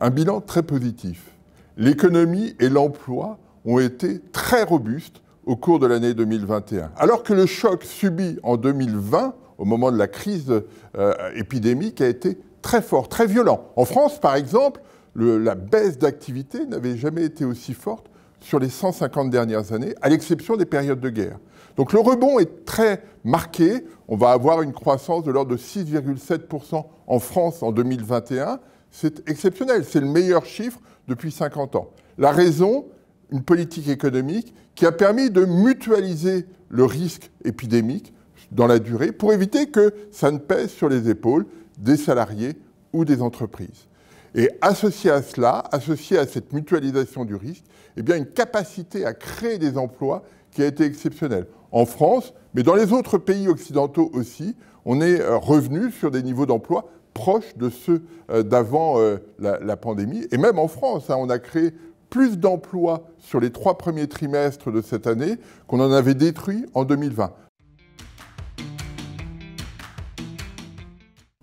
un bilan très positif. L'économie et l'emploi ont été très robustes au cours de l'année 2021. Alors que le choc subi en 2020, au moment de la crise euh, épidémique, a été très fort, très violent. En France, par exemple, la baisse d'activité n'avait jamais été aussi forte sur les 150 dernières années, à l'exception des périodes de guerre. Donc le rebond est très marqué. On va avoir une croissance de l'ordre de 6,7% en France en 2021 c'est exceptionnel, c'est le meilleur chiffre depuis 50 ans. La raison, une politique économique qui a permis de mutualiser le risque épidémique dans la durée pour éviter que ça ne pèse sur les épaules des salariés ou des entreprises. Et associé à cela, associé à cette mutualisation du risque, eh bien une capacité à créer des emplois qui a été exceptionnelle. En France, mais dans les autres pays occidentaux aussi, on est euh, revenu sur des niveaux d'emploi proche de ceux euh, d'avant euh, la, pandémie. Et même en France, hein, on a créé plus d'emplois sur les trois premiers trimestres de cette année qu'on en avait détruit en 2020.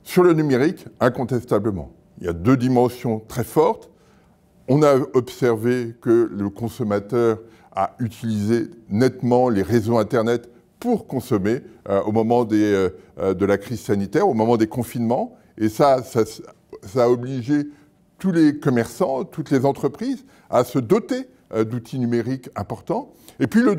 Sur le numérique, incontestablement, il y a deux dimensions très fortes. On a observé que le consommateur a utilisé nettement les réseaux Internet pour consommer euh, au moment de la crise sanitaire, au moment des confinements. Et ça, ça, a obligé tous les commerçants, toutes les entreprises à se doter euh, d'outils numériques importants. Et puis la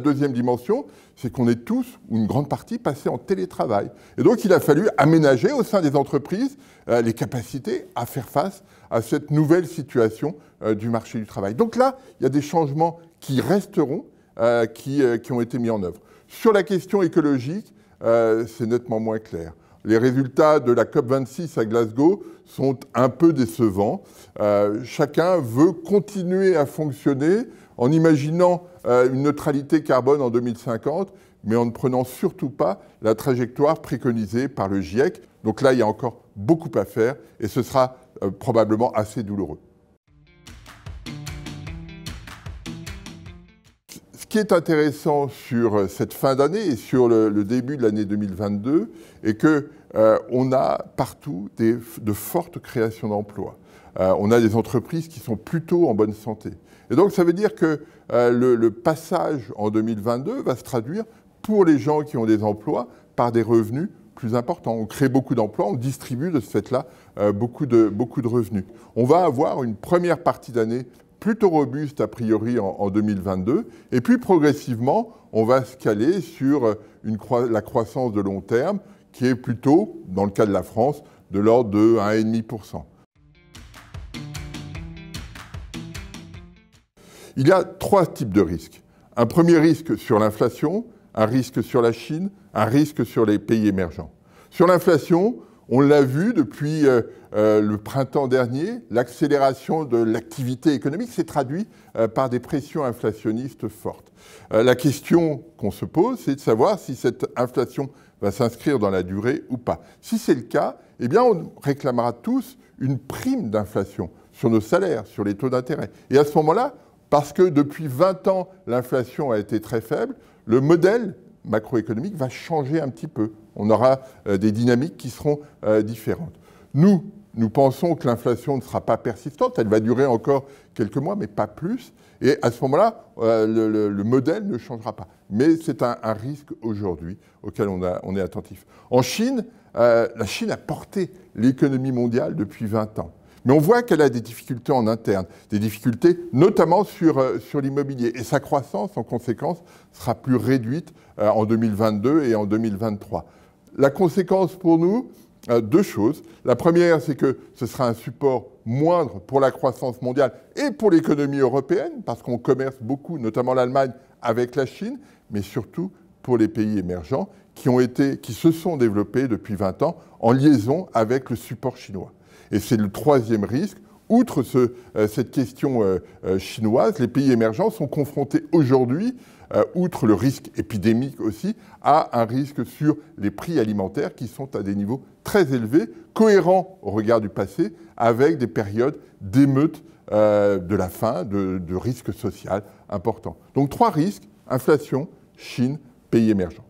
deuxième dimension, c'est qu'on est tous, ou une grande partie, passés en télétravail. Et donc il a fallu aménager au sein des entreprises euh, les capacités à faire face à cette nouvelle situation euh, du marché du travail. Donc là, il y a des changements qui resteront, qui, ont été mis en œuvre. Sur la question écologique, c'est nettement moins clair. Les résultats de la COP26 à Glasgow sont un peu décevants. Euh, chacun veut continuer à fonctionner en imaginant euh, une neutralité carbone en 2050, mais en ne prenant surtout pas la trajectoire préconisée par le GIEC. Donc là, il y a encore beaucoup à faire et ce sera euh, probablement assez douloureux. qui est intéressant sur euh, cette fin d'année et sur le, début de l'année 2022 est que euh, on a partout de fortes créations d'emplois. Euh, on a des entreprises qui sont plutôt en bonne santé. Et donc ça veut dire que le, passage en 2022 va se traduire pour les gens qui ont des emplois par des revenus plus importants. On crée beaucoup d'emplois, on distribue de ce fait-là beaucoup, de, beaucoup de revenus. On va avoir une première partie d'année plutôt robuste a priori en, 2022. Et puis progressivement, on va se caler sur euh, la croissance de long terme qui est plutôt, dans le cas de la France, de l'ordre de 1,5%. Il y a trois types de risques. Un premier risque sur l'inflation, un risque sur la Chine, un risque sur les pays émergents. Sur l'inflation, on l'a vu depuis euh, euh, le printemps dernier, l'accélération de l'activité économique s'est traduite euh, par des pressions inflationnistes fortes. la question qu'on se pose, c'est de savoir si cette inflation va s'inscrire dans la durée ou pas. Si c'est le cas, eh bien, on réclamera tous une prime d'inflation sur nos salaires, sur les taux d'intérêt. Et à ce moment-là, parce que depuis 20 ans, l'inflation a été très faible, le modèle macroéconomique va changer un petit peu. On aura euh, des dynamiques qui seront euh, différentes. Nous, nous pensons que l'inflation ne sera pas persistante, elle va durer encore quelques mois, mais pas plus. Et à ce moment-là, euh, le, modèle ne changera pas. Mais c'est un, risque aujourd'hui auquel on, est attentif. En Chine, la Chine a porté l'économie mondiale depuis 20 ans. Mais on voit qu'elle a des difficultés en interne, des difficultés notamment sur, euh, l'immobilier. Et sa croissance, en conséquence, sera plus réduite euh, en 2022 et en 2023. La conséquence pour nous, euh, deux choses. La première, c'est que ce sera un support moindre pour la croissance mondiale et pour l'économie européenne, parce qu'on commerce beaucoup, notamment l'Allemagne, avec la Chine, mais surtout pour les pays émergents qui, qui se sont développés depuis 20 ans en liaison avec le support chinois. Et c'est le troisième risque. Outre euh, cette question euh, euh, chinoise, les pays émergents sont confrontés aujourd'hui outre le risque épidémique aussi, à un risque sur les prix alimentaires qui sont à des niveaux très élevés, cohérents au regard du passé, avec des périodes d'émeutes de la faim, de, de risques sociaux importants. Donc trois risques, inflation, Chine, pays émergents.